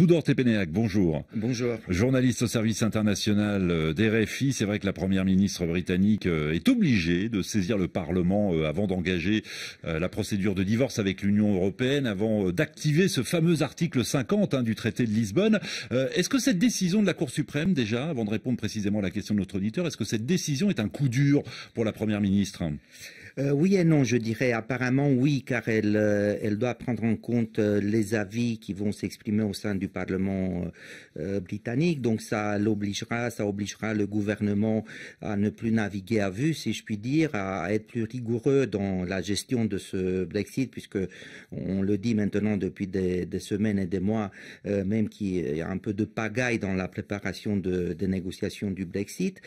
Tudor Tepeneac, bonjour. Bonjour. Journaliste au service international des euh, d'RFI, c'est vrai que la première ministre britannique euh, est obligée de saisir le Parlement euh, avant d'engager la procédure de divorce avec l'Union européenne, avant d'activer ce fameux article 50 hein, du traité de Lisbonne. Est-ce que cette décision de la Cour suprême, déjà, avant de répondre précisément à la question de notre auditeur, est-ce que cette décision est un coup dur pour la première ministre euh, oui et non, je dirais. Apparemment, oui, car elle, euh, doit prendre en compte euh, les avis qui vont s'exprimer au sein du Parlement britannique. Donc, ça l'obligera, ça obligera le gouvernement à ne plus naviguer à vue, si je puis dire, à, être plus rigoureux dans la gestion de ce Brexit, puisque on le dit maintenant depuis des, semaines et des mois, même qu'il y a un peu de pagaille dans la préparation des négociations du Brexit.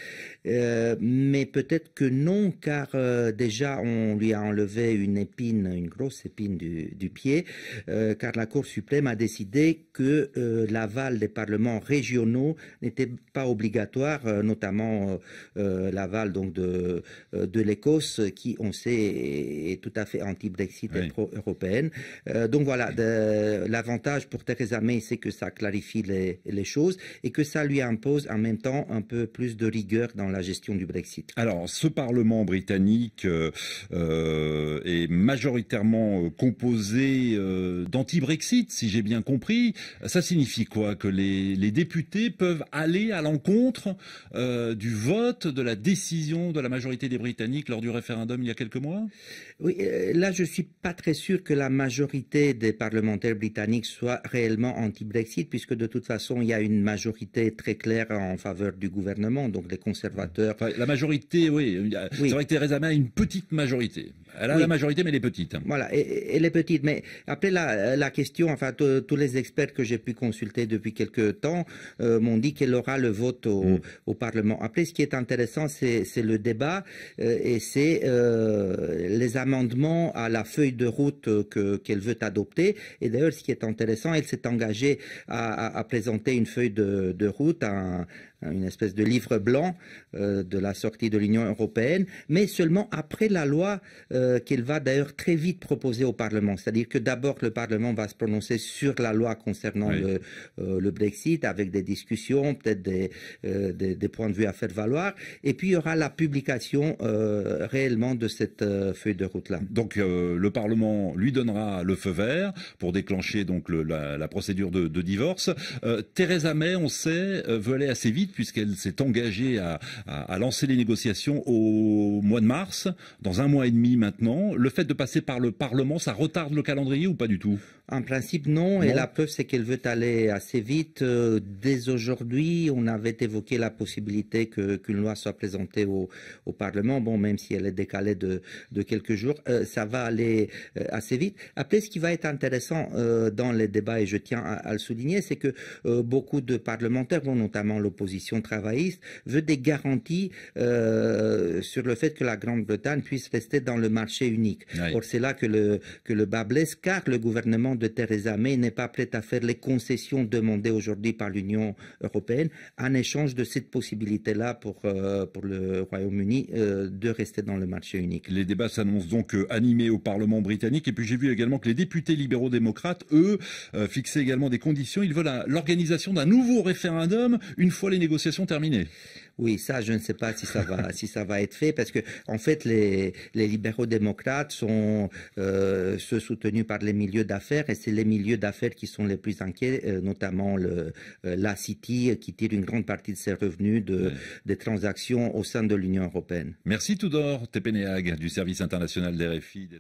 mais peut-être que non, car déjà on lui a enlevé une épine, une grosse épine du, pied, euh, car la Cour suprême a décidé que euh, l'aval des parlements régionaux n'était pas obligatoire, euh, notamment l'aval donc de, l'Écosse, qui on sait est tout à fait anti-Brexit et pro-européenne. donc voilà, l'avantage pour Theresa May, c'est que ça clarifie les choses et que ça lui impose en même temps un peu plus de rigueur dans la gestion du Brexit. Alors, ce Parlement britannique euh, est majoritairement euh, composé euh, d'anti-Brexit, si j'ai bien compris. Ça signifie quoi Que les, députés peuvent aller à l'encontre du vote, de la décision de la majorité des Britanniques lors du référendum il y a quelques mois Oui, là je ne suis pas très sûr que la majorité des parlementaires britanniques soit réellement anti-Brexit, puisque de toute façon il y a une majorité très claire en faveur du gouvernement, donc les conservateurs. la majorité, oui. oui. C'est vrai que Theresa May a une petite majorité. Elle a la majorité, mais elle est petite. Voilà, elle est petite. Mais après, la, question, enfin, tous les experts que j'ai pu consulter depuis quelques temps euh, m'ont dit qu'elle aura le vote mm. au, Parlement. Après, ce qui est intéressant, c'est le débat euh, et c'est euh, les amendements à la feuille de route qu'elle veut adopter. Et d'ailleurs, ce qui est intéressant, elle s'est engagée à, présenter une feuille de, route, un, Hein, une espèce de livre blanc euh, de la sortie de l'Union européenne, mais seulement après la loi euh, qu'elle va d'ailleurs très vite proposer au Parlement. C'est-à-dire que d'abord le Parlement va se prononcer sur la loi concernant euh, le, Brexit, avec des discussions, peut-être des, points de vue à faire valoir, et puis il y aura la publication réellement de cette feuille de route-là. Donc le Parlement lui donnera le feu vert pour déclencher donc la, procédure de, de divorce. Theresa May, on sait, veut aller assez vite puisqu'elle s'est engagée à, à, lancer les négociations au mois de mars, dans un mois et demi maintenant. Le fait de passer par le Parlement, ça retarde le calendrier ou pas du tout En principe, non. Et la preuve, c'est qu'elle veut aller assez vite. Euh, dès aujourd'hui, on avait évoqué la possibilité qu'une loi soit présentée au, au, Parlement. Bon, même si elle est décalée de, de quelques jours, euh, ça va aller euh, assez vite. Après, ce qui va être intéressant dans les débats, et je tiens à, le souligner, c'est que beaucoup de parlementaires, notamment l'opposition, travailliste veut des garanties euh, sur le fait que la Grande-Bretagne puisse rester dans le marché unique. Or, c'est là que le, que le bas blesse, car le gouvernement de Theresa May n'est pas prêt à faire les concessions demandées aujourd'hui par l'Union européenne en échange de cette possibilité-là pour, euh, pour le Royaume-Uni euh, de rester dans le marché unique. Les débats s'annoncent donc animés au Parlement britannique. Et puis, j'ai vu également que les députés libéraux démocrates, eux, fixaient également des conditions. Ils veulent l'organisation d'un nouveau référendum une fois les négociations terminées. Oui, ça, je ne sais pas si ça va, si ça va être fait, parce que en fait, les, libéraux-démocrates sont ceux soutenus par les milieux d'affaires, et c'est les milieux d'affaires qui sont les plus inquiets, euh, notamment euh, la City, qui tire une grande partie de ses revenus des transactions au sein de l'Union européenne. Merci Tudor Tepeneag du service international RFI.